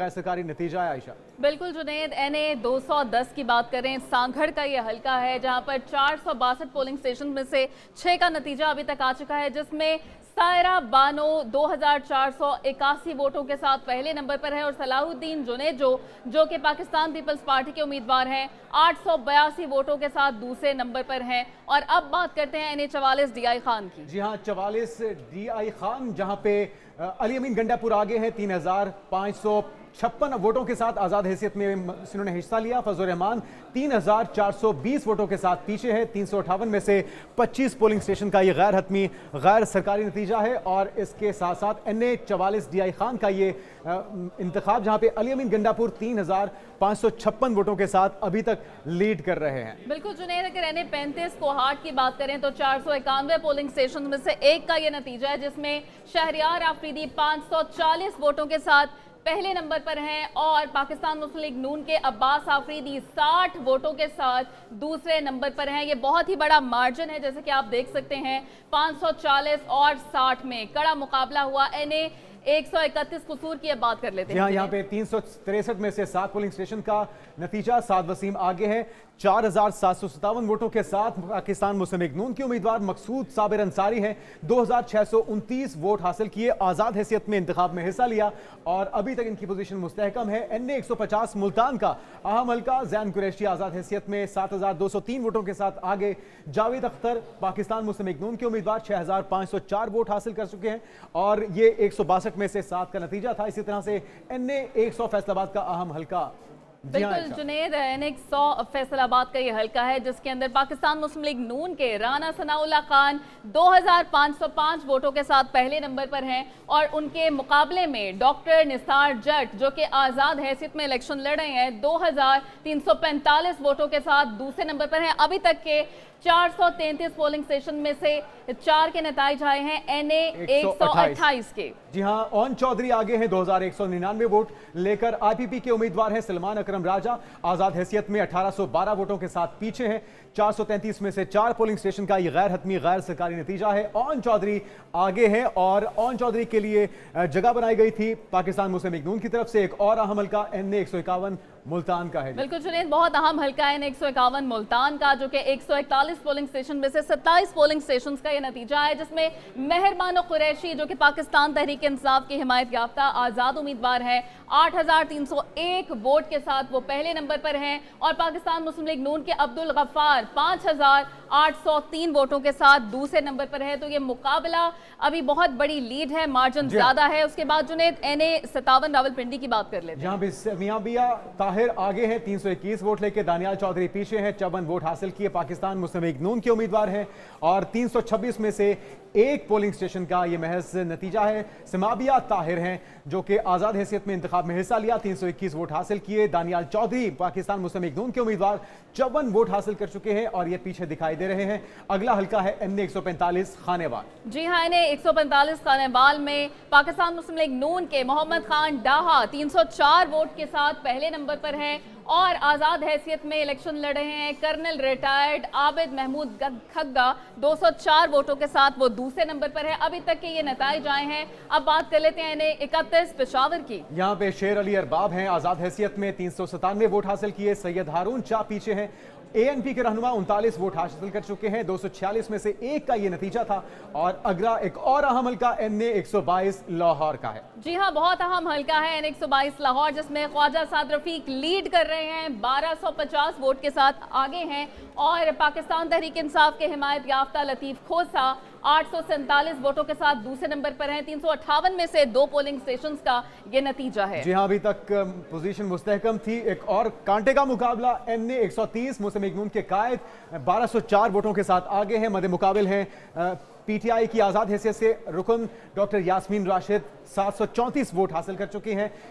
क्या सरकारी नतीजा है आयशा बिल्कुल जुनेद एन ए दो की बात करें सांगढ़ का यह हलका है जहां पर चार पोलिंग स्टेशन में से छह का नतीजा अभी तक आ चुका है जिसमें सायरा बानो 2481 वोटों के साथ पहले नंबर पर है और सलाहुद्दीन जुनेद जो जो कि पाकिस्तान पीपल्स पार्टी के उम्मीदवार हैं 882 वोटों के साथ दूसरे नंबर पर हैं और अब बात करते हैं एन ए चवालीस डी खान की जी हाँ चवालीस डी खान जहाँ पे अली अमीन गंडापुर आगे है तीन हजार पाँच सौ छप्पन वोटों के साथ आज़ाद हैसियत में इन्होंने हिस्सा लिया फजल रहमान बीस वोटों के साथ पीछे है तीन सौ अठावन में से पच्चीस पोलिंग स्टेशन का ये गैर हतमी गैर सरकारी नतीजा है और इसके साथ साथ एन ए चवालीस डी आई खान का ये इंतखब जहाँ पे अली अमीन गंडापुर तीन हज़ार पाँच सौ छप्पन वोटों के साथ अभी तक लीड कर रहे हैं बिल्कुल जुनेद अगर एन ए पैंतीस कोहाट की बात करें तो चार सौ इक्यानवे पोलिंग स्टेशन में से एक का ये नतीजा है जिसमें शहरियार आफरी अफरीदी 540 वोटों के साथ पहले नंबर पर हैं और पाकिस्तान मुस्लिम लीग नून के अब्बास आफरीदी 60 वोटों के साथ दूसरे नंबर पर हैं ये बहुत ही बड़ा मार्जिन है जैसे कि आप देख सकते हैं 540 और 60 में कड़ा मुकाबला हुआ एन ए एक सौ इकतीस कसूर की बात कर लेते हैं यहाँ पे तीन सौ तिरसठ में से सात पोलिंग स्टेशन का नतीजा सात वसीम आगे है चार हजार सात सौ सतावन वोटों के साथ पाकिस्तान मुस्लिम लीग नून के उम्मीदवार मकसूद साबिर अंसारी हैं दो हजार छह सौ उनतीस वोट हासिल किए आज़ाद हैसियत में इंतखब में हिस्सा लिया और अभी तक इनकी पोजीशन मुस्तकम है एन ए एक सौ पचास मुल्तान का अहम हल्का जैन कुरैशी आज़ाद हैसियत में सात हजार दो सौ तीन वोटों के साथ आगे जावेद अख्तर पाकिस्तान मुस्लिम लीग नून के उम्मीदवार छह हजार पाँच सौ चार वोट हासिल कर चुके हैं और ये एक सौ बासठ में से सात का नतीजा था इसी तरह से एन ए एक सौ फैसलाबाद का अहम हल्का हाँ, बिल्कुल जुनेद एनएक सौ फैसलाबाद का ये हलका है जिसके अंदर पाकिस्तान मुस्लिम लीग नून के राना सनाउल्ला खान 2505 वोटों के साथ पहले नंबर पर हैं और उनके मुकाबले में डॉक्टर निसार जट जो कि आज़ाद हैसियत में इलेक्शन लड़ रहे हैं 2345 वोटों के साथ दूसरे नंबर पर हैं अभी तक के 433 पोलिंग स्टेशन में से चार के नतज आए हैं एन ए के जी हाँ ओन चौधरी आगे हैं दो वोट लेकर आईपीपी के उम्मीदवार हैं सलमान विक्रम राजा आजाद हैसियत में 1812 वोटों के साथ पीछे है 433 में से चार पोलिंग स्टेशन का ये गैर हतमी गैर सरकारी नतीजा है ओन चौधरी आगे है और ओन चौधरी के लिए जगह बनाई गई थी पाकिस्तान मुस्लिम इकनून की तरफ से एक और अहम हल्का एन ए मुल्तान का है बिल्कुल जुनेद बहुत अहम हल्का है एक सौ इक्यावन मुल्तान का जो कि एक सौ इकतालीस पोलिंग स्टेशन में से सत्ताईस पोलिंग स्टेशन का यह नतीजा है जिसमें मेहरबान कुरैशी जो कि पाकिस्तान तहरीक इंसाफ की हिमायत याफ्ता आज़ाद उम्मीदवार है आठ हज़ार तीन सौ एक वोट के साथ वो पहले नंबर पर हैं और पाकिस्तान मुस्लिम लीग नून के अब्दुल गफ्फार पाँच हज़ार 803 वोटों के साथ दूसरे नंबर पर है तो ये मुकाबला अभी बहुत बड़ी लीड है मार्जिन ज्यादा है उसके बाद जुनेद एन ए सतावन रावलपिंडी की बात कर लेते हैं मियाँ ताहिर आगे है 321 वोट लेके दानियाल चौधरी पीछे हैं चौवन वोट हासिल किए पाकिस्तान मुस्लिम लीग नून के उम्मीदवार हैं और छब्बीस में से एक पोलिंग स्टेशन का ये महज नतीजा है समाबिया ताहिर हैं जो कि आज़ाद हैसियत में इंतखब में हिस्सा लिया 321 वोट हासिल किए दानियाल चौधरी पाकिस्तान मुस्लिम लीग नून के उम्मीदवार चौवन वोट हासिल कर चुके हैं और ये पीछे दिखाई दे रहे हैं अगला हल्का है एन एमने 145 खानेवाल जी हाँ एन एनए 145 खानेवाल में पाकिस्तान मुस्लिम लीग नून के मोहम्मद खान डाहा 304 वोट के साथ पहले नंबर पर हैं और आज़ाद हैसियत में इलेक्शन लड़ रहे हैं कर्नल रिटायर्ड आबिद महमूद खग्गा 204 वोटों के साथ वो दूसरे नंबर पर है अभी तक के ये नतज आए हैं अब बात कर लेते हैं इन्हें इकतीस पेशावर की यहाँ पे शेर अली अरबाब हैं आज़ाद हैसियत में तीन वोट हासिल किए सैयद हारून चाह पीछे हैं एएनपी के रहनुमा उनतालीस वोट हासिल कर चुके हैं 246 में से एक का ये नतीजा था और अगला एक और अहम हल्का एन ए लाहौर का है जी हाँ बहुत अहम हल्का है एन एक लाहौर जिसमें ख्वाजा साद रफीक लीड कर रहे हैं 1250 वोट के साथ आगे हैं और पाकिस्तान तहरीक इंसाफ के हिमायत याफ्ता लतीफ खोसा आठ वोटों के साथ दूसरे नंबर पर हैं तीन में से दो पोलिंग स्टेशन का ये नतीजा है जी हाँ अभी तक पोजीशन मुस्तकम थी एक और कांटे का मुकाबला एम ने 130 मुस्लिम इकनून के कायद 1204 वोटों के साथ आगे हैं मदे मुकाबल हैं पीटीआई की आज़ाद हैसियत से रुकन डॉक्टर यास्मीन राशिद सात वोट हासिल कर चुके हैं